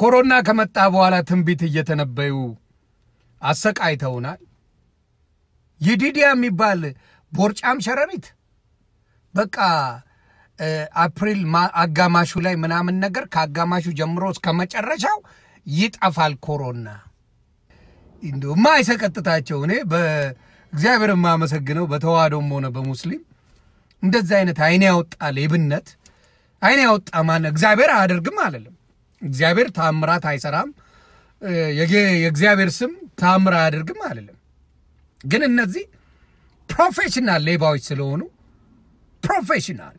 ኮሮና ከመጣ በኋላ ትንቢት እየተነበዩ አሰቃይተውናል። የዲዲያ የሚባል ቦርጫም ሸረሪት በቃ አፕሪል አጋማሹ ላይ ምናምን ነገር ከአጋማሹ ጀምሮ እስከ መጨረሻው ይጠፋል ኮሮና። እንዲሁ ማይሰቀጥታቸው እኔ በእግዚአብሔር የማመሰግነው በተዋህዶም ሆነ በሙስሊም እንደዚህ አይነት አይን ያወጣ ሌብነት አይን ያወጣ ማን እግዚአብሔር አያደርግም አለለም እግዚአብሔር ታምራት አይሰራም፣ የእግዚአብሔር ስም ታምር አያደርግም አይደለም። ግን እነዚህ ፕሮፌሽናል ሌባዎች ስለሆኑ ፕሮፌሽናል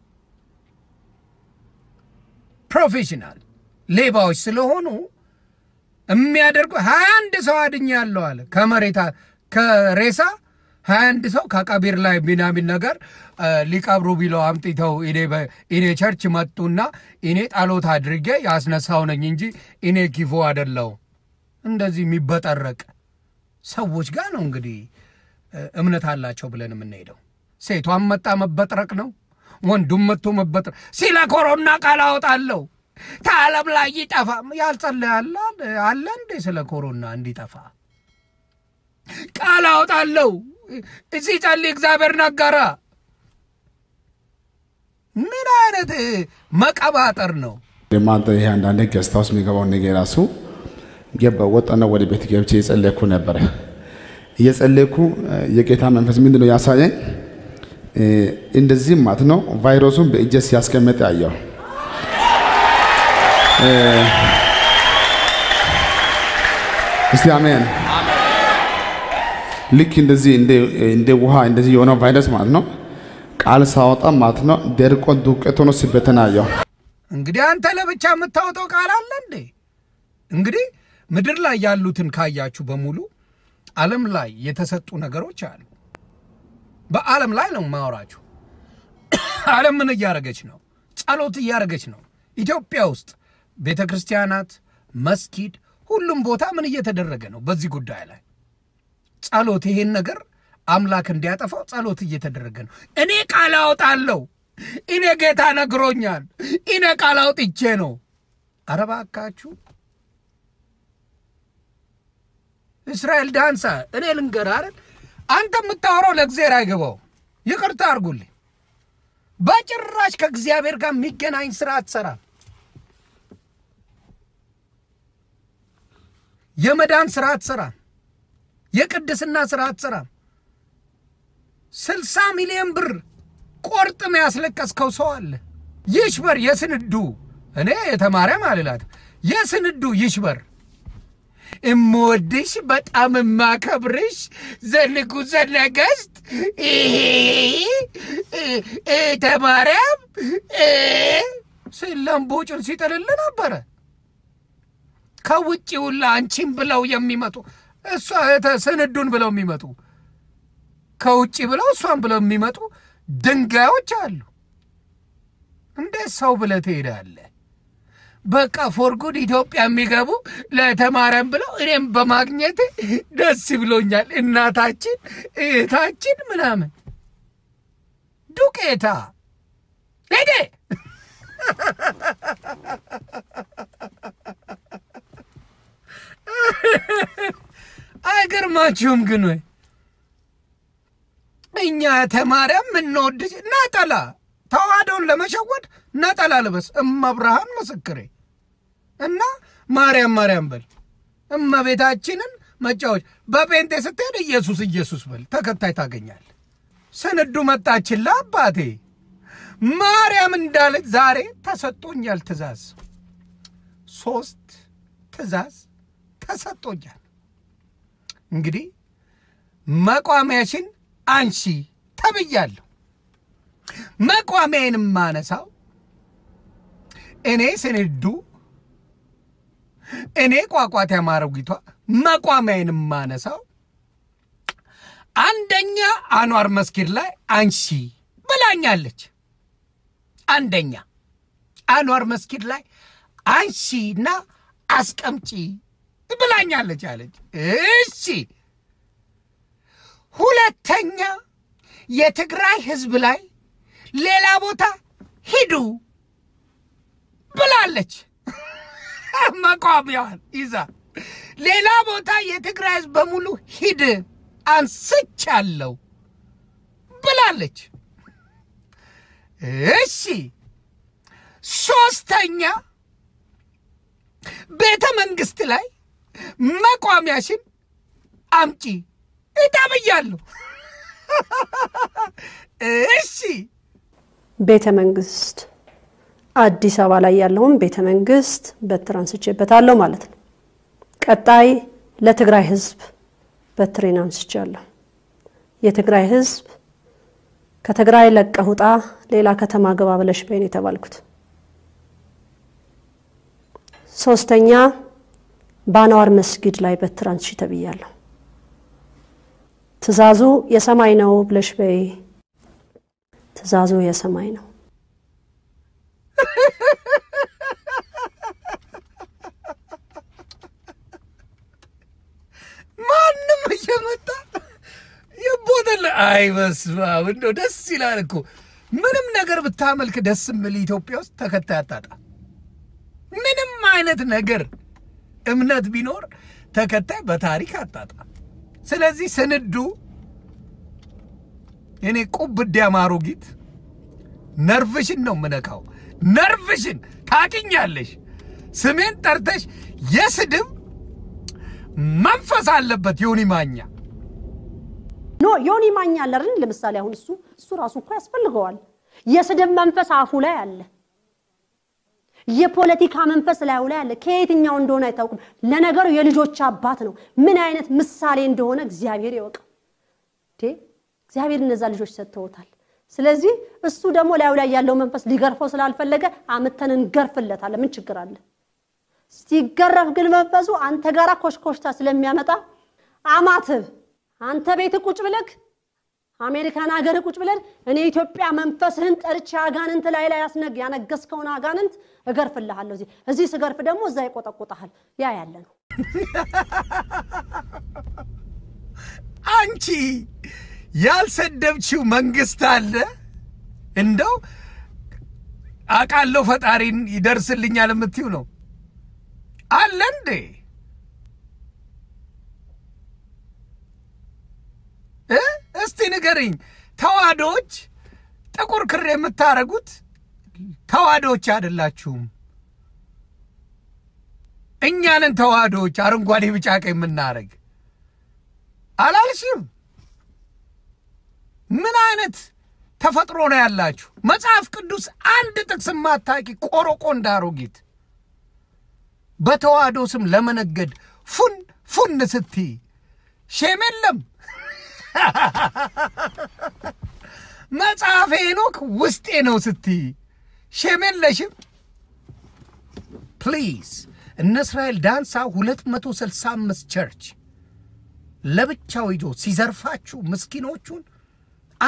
ፕሮፌሽናል ሌባዎች ስለሆኑ የሚያደርጉ ሀያ አንድ ሰው አድኛለሁ አለ ከመሬታ ከሬሳ ሀያ አንድ ሰው ከቀቢር ላይ ቢናሚን ነገር ሊቀብሩ ቢለው አምጥተው እኔ ቸርች መጡና እኔ ጣሎት አድርጌ ያስነሳው ነኝ እንጂ እኔ ኪፎ አደለው። እንደዚህ የሚበጠረቅ ሰዎች ጋር ነው እንግዲህ እምነት አላቸው ብለን የምንሄደው። ሴቷን መጣ መበጥረቅ ነው፣ ወንዱም መጥቶ መበጥረቅ። ሲለ ኮሮና ቃል አወጣለሁ ከዓለም ላይ ይጠፋ ያልጸለያለ አለ እንዴ? ስለ ኮሮና እንዲጠፋ ቃል አወጣለሁ እዚ ጸልይ እግዚአብሔርን አጋራ። ምን አይነት መቀባጠር ነው? ማንተ ይሄ አንዳንዴ ገስት ሃውስ የሚገባው ነገ ራሱ ገባ ወጣና ወደ ቤት ገብቼ የጸለይኩ ነበረ። እየጸለይኩ የጌታ መንፈስ ምንድነው ያሳየኝ? እንደዚህ ማለት ነው ቫይረሱን በእጄ ሲያስቀምጥ ያየው እስቲ አሜን። ልክ እንደዚህ እንደ ውሃ እንደዚህ የሆነ ቫይረስ ማለት ነው። ቃል ሳወጣ ማለት ነው ደርቆ ዱቄት ሆኖ ያው እንግዲህ አንተ ለብቻ የምታወጣው ቃል አለ እንዴ? እንግዲህ ምድር ላይ ያሉትን ካያችሁ በሙሉ ዓለም ላይ የተሰጡ ነገሮች አሉ። በዓለም ላይ ነው ማወራችሁ። ዓለም ምን እያደረገች ነው? ጸሎት እያደረገች ነው። ኢትዮጵያ ውስጥ ቤተ ክርስቲያናት፣ መስጊድ፣ ሁሉም ቦታ ምን እየተደረገ ነው በዚህ ጉዳይ ላይ ጸሎት ይሄን ነገር አምላክ እንዲያጠፋው ጸሎት እየተደረገ ነው። እኔ ቃል አወጣለሁ። እኔ ጌታ ነግሮኛል። እኔ ቃል አውጥቼ ነው። ኧረ እባካችሁ እስራኤል ዳንሳ እኔ ልንገር አይደል አንተ የምታወራው ለእግዜር አይገባው። ይቅርታ አድርጉልኝ። በጭራሽ ከእግዚአብሔር ጋር የሚገናኝ ስራ አትሰራም። የመዳን ስራ አትሰራም። የቅድስና ስራ አትሰራም። ስልሳ ሚሊዮን ብር ቆርጥም ያስለቀስከው ሰው አለ። ይሽበር የስንዱ እኔ የተማረ አልላት የስንዱ ይሽበር እምወድሽ በጣም እማከብርሽ ዘንጉ ዘነገስት ተማሪያም ሲለምቦጩን ሲጥልል ነበረ። ከውጭ ሁላ አንቺን ብለው የሚመጡ እሷ ስንዱን ብለው የሚመጡ ከውጭ ብለው እሷን ብለው የሚመጡ ድንጋዮች አሉ። እንዴት ሰው ብለህ ትሄዳለህ? በቃ ፎርጉድ ኢትዮጵያ የሚገቡ ለተማረም ብለው እኔም በማግኘት ደስ ብሎኛል። እናታችን እህታችን ምናምን ዱቄታ ሄዴ አይገርማችሁም ግን ወይ እኛ ተማሪያም የምንወድ ነጠላ ተዋህዶን ለመሸወድ ነጠላ ልበስ። እመብርሃን ምስክሬ እና ማርያም ማርያም በል እመቤታችንን መጫወች። በጴንጤ ስትሄድ ኢየሱስ ኢየሱስ በል ተከታይ ታገኛል። ስንዱ መጣችላ አባቴ ማርያም እንዳለች ዛሬ ተሰጦኛል ትእዛዝ፣ ሶስት ትእዛዝ ተሰጦኛል። እንግዲህ መቋሚያሽን አንሺ ተብያለሁ። መቋሚያዬን ማነሳው እኔ ስንዱ፣ እኔ ቋቋት ያማረው ጊቷ መቋሚያዬን ማነሳው አንደኛ አኗር መስጊድ ላይ አንሺ ብላኛለች። አንደኛ አኗር መስጊድ ላይ አንሺና አስቀምጪ ብላኛለች አለች። እሺ ሁለተኛ የትግራይ ህዝብ ላይ ሌላ ቦታ ሂዱ ብላለች። መቋሚያዋን ይዛ ሌላ ቦታ የትግራይ ህዝብ በሙሉ ሂድ አንስቻለሁ ብላለች። እሺ ሶስተኛ ቤተ መንግስት ላይ መቋሚያሽን አምጪ እጠብያለሁ። እሺ። ቤተ መንግስት አዲስ አበባ ላይ ያለውን ቤተ መንግስት በትር አንስቼበታለሁ ማለት ነው። ቀጣይ ለትግራይ ህዝብ በትሬን አንስቻለሁ። የትግራይ ህዝብ ከትግራይ ለቀህ ውጣ፣ ሌላ ከተማ ግባ ብለሽ በይን የተባልኩት ሶስተኛ በአንዋር መስጊድ ላይ በትራንቺ ተብያለሁ። ትእዛዙ የሰማይ ነው ብለሽ በይ። ትእዛዙ የሰማይ ነው። ማንም እየመጣ የቦተለ አይ በስመ አብ እንደው ደስ ይላል እኮ ምንም ነገር ብታመልክ ደስ የሚል ኢትዮጵያ ውስጥ ተከታይ አታጣ ምንም አይነት ነገር እምነት ቢኖር ተከታይ በታሪክ አጣጣ። ስለዚህ ስንዱ እኔ ቁብድ ያማሩ ጊት ነርቭሽን ነው የምነካው። ነርቭሽን ታቂኛለሽ። ስሜን ጠርተሽ የስድብ መንፈስ አለበት ዮኒ ማኛ ኖ ዮኒ ማኛ አለርን። ለምሳሌ አሁን እሱ እሱ ራሱ እኮ ያስፈልገዋል። የስድብ መንፈስ አፉ ላይ አለ። የፖለቲካ መንፈስ ላዩ ላይ አለ። ከየትኛው እንደሆነ አይታወቅም። ለነገሩ የልጆች አባት ነው። ምን አይነት ምሳሌ እንደሆነ እግዚአብሔር ይወቀው። እግዚአብሔር እነዛ ልጆች ሰጥተውታል። ስለዚህ እሱ ደግሞ ላዩ ላይ ያለው መንፈስ ሊገርፈው ስላልፈለገ አምተን እንገርፍለታለን። ምን ችግር አለ? ሲገረፍ ግን መንፈሱ አንተ ጋራ ኮሽኮሽታ ስለሚያመጣ አማትብ አንተ ቤት ቁጭ ብለክ አሜሪካን ሀገር ቁጭ ብለን እኔ ኢትዮጵያ መንፈስህን ጠርቼ አጋንንት ላይ ላይ ያስነግ ያነገስከውን አጋንንት እገርፍልሃለሁ። እዚህ እዚህ ስገርፍ ደግሞ እዛ ይቆጠቁጠሃል። ያ ያለ ነው። አንቺ ያልሰደብችው መንግስት አለ እንደው አቃለው ፈጣሪን ይደርስልኛል የምትዩ ነው አለ እንዴ? ንገሪኝ። ተዋዶች ጥቁር ክር የምታረጉት ተዋዶች አይደላችሁም። እኛንን ተዋዶች አረንጓዴ፣ ቢጫ፣ ቀይ የምናረግ አላልሽም? ምን አይነት ተፈጥሮ ነው ያላችሁ? መጽሐፍ ቅዱስ አንድ ጥቅስ ማታቂ ቆሮቆ እንዳሮጊት በተዋህዶ ስም ለመነገድ ፉን ፉን ስትይ ሼም የለም። መጽሐፈ ሄኖክ ውስጤ ነው ስትይ ሼም የለሽም። ፕሊዝ እነ እስራኤል ዳንሳ 265 ቸርች ለብቻው ሂዶ ሲዘርፋችሁ ምስኪኖቹን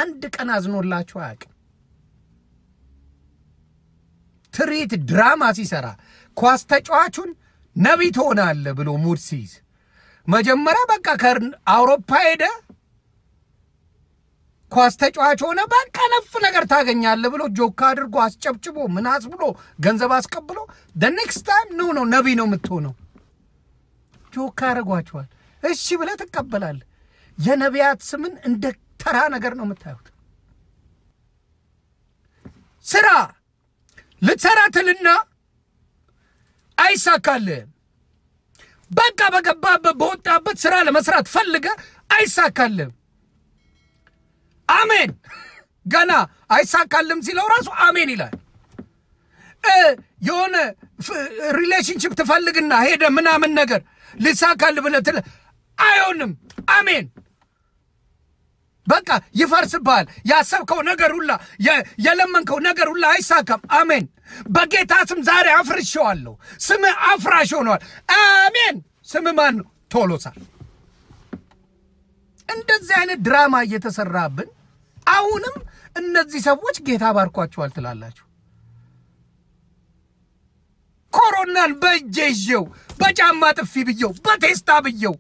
አንድ ቀን አዝኖላችሁ አያውቅም። ትርኢት ድራማ ሲሰራ ኳስ ተጫዋቹን ነቢይ ትሆናለህ ብሎ ሙድ ሲይዝ መጀመሪያ በቃ ከአውሮፓ ሄደ ኳስ ተጫዋች ሆነ በቀነፍ ነገር ታገኛለህ ብሎ ጆካ አድርጎ አስጨብጭቦ ምናስ ብሎ ገንዘብ አስቀብሎ ኔክስት ታይም ነው ነው ነቢ ነው የምትሆነው። ጆካ አድርጓቸዋል። እሺ ብለህ ትቀበላለህ። የነቢያት ስምን እንደ ተራ ነገር ነው የምታዩት። ስራ ልትሰራ ትልና አይሳካልህም። በቃ በገባበት በወጣበት ስራ ለመስራት ፈልገህ አይሳካልህም። አሜን ገና አይሳካልም ሲለው ራሱ አሜን ይላል። የሆነ ሪሌሽንሽፕ ትፈልግና ሄደ ምናምን ነገር ልሳካል ብለህ ትለህ አይሆንም፣ አሜን በቃ ይፈርስብሃል። ያሰብከው ነገር ሁላ የለመንከው ነገር ሁላ አይሳካም። አሜን። በጌታ ስም ዛሬ አፍርሼዋለሁ። ስም አፍራሽ ሆነዋል። አሜን። ስም ማን ነው? ቶሎሳ። እንደዚህ አይነት ድራማ እየተሰራብን አሁንም እነዚህ ሰዎች ጌታ ባርኳቸዋል ትላላችሁ። ኮሮናን በእጄ ይዤው በጫማ ጥፊ ብየው በቴስታ ብየው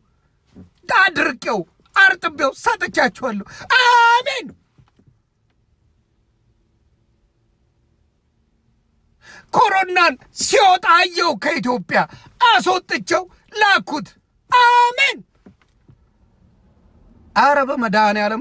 አድርቄው አርጥቤው ሰጥቻችኋለሁ። አሜን። ኮሮናን ሲወጣ አየው ከኢትዮጵያ አስወጥቼው ላኩት። አሜን። አረ በመድኃኔ